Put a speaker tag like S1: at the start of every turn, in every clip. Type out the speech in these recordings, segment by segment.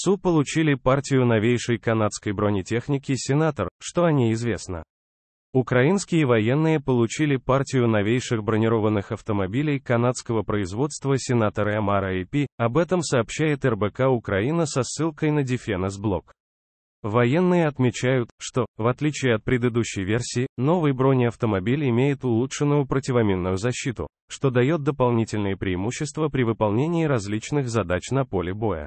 S1: Су получили партию новейшей канадской бронетехники «Сенатор», что о ней известно. Украинские военные получили партию новейших бронированных автомобилей канадского производства «Сенатор MRAP», а об этом сообщает РБК Украина со ссылкой на Defense-блог. Военные отмечают, что, в отличие от предыдущей версии, новый бронеавтомобиль имеет улучшенную противоминную защиту, что дает дополнительные преимущества при выполнении различных задач на поле боя.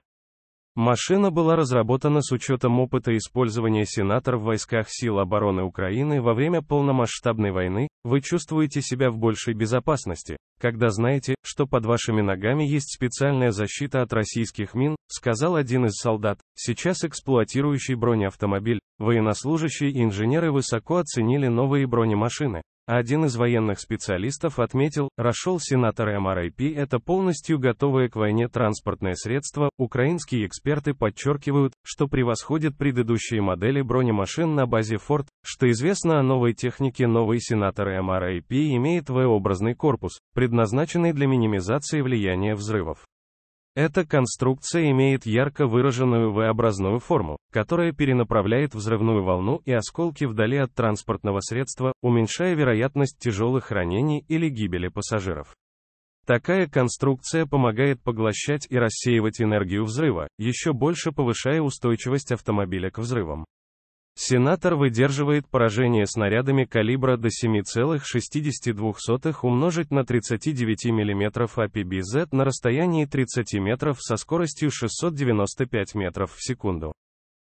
S1: Машина была разработана с учетом опыта использования сенатор в войсках сил обороны Украины во время полномасштабной войны, вы чувствуете себя в большей безопасности, когда знаете, что под вашими ногами есть специальная защита от российских мин, сказал один из солдат, сейчас эксплуатирующий бронеавтомобиль. Военнослужащие и инженеры высоко оценили новые бронемашины, один из военных специалистов отметил, «Рошел сенатор МРАП это полностью готовое к войне транспортное средство, украинские эксперты подчеркивают, что превосходит предыдущие модели бронемашин на базе Ford, что известно о новой технике новый сенатор МРАП имеет V-образный корпус, предназначенный для минимизации влияния взрывов. Эта конструкция имеет ярко выраженную V-образную форму, которая перенаправляет взрывную волну и осколки вдали от транспортного средства, уменьшая вероятность тяжелых ранений или гибели пассажиров. Такая конструкция помогает поглощать и рассеивать энергию взрыва, еще больше повышая устойчивость автомобиля к взрывам. Сенатор выдерживает поражение снарядами калибра до 7,62 умножить на 39 мм APBZ на расстоянии 30 метров со скоростью 695 метров в секунду.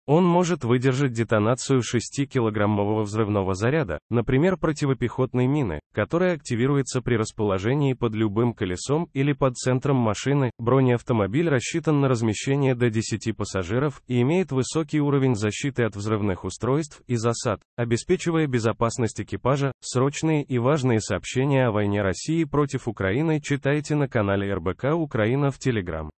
S1: Он может выдержать детонацию 6-килограммового взрывного заряда, например, противопехотной мины, которая активируется при расположении под любым колесом или под центром машины. Бронеавтомобиль рассчитан на размещение до 10 пассажиров и имеет высокий уровень защиты от взрывных устройств и засад, обеспечивая безопасность экипажа. Срочные и важные сообщения о войне России против Украины читайте на канале РБК Украина в Телеграм.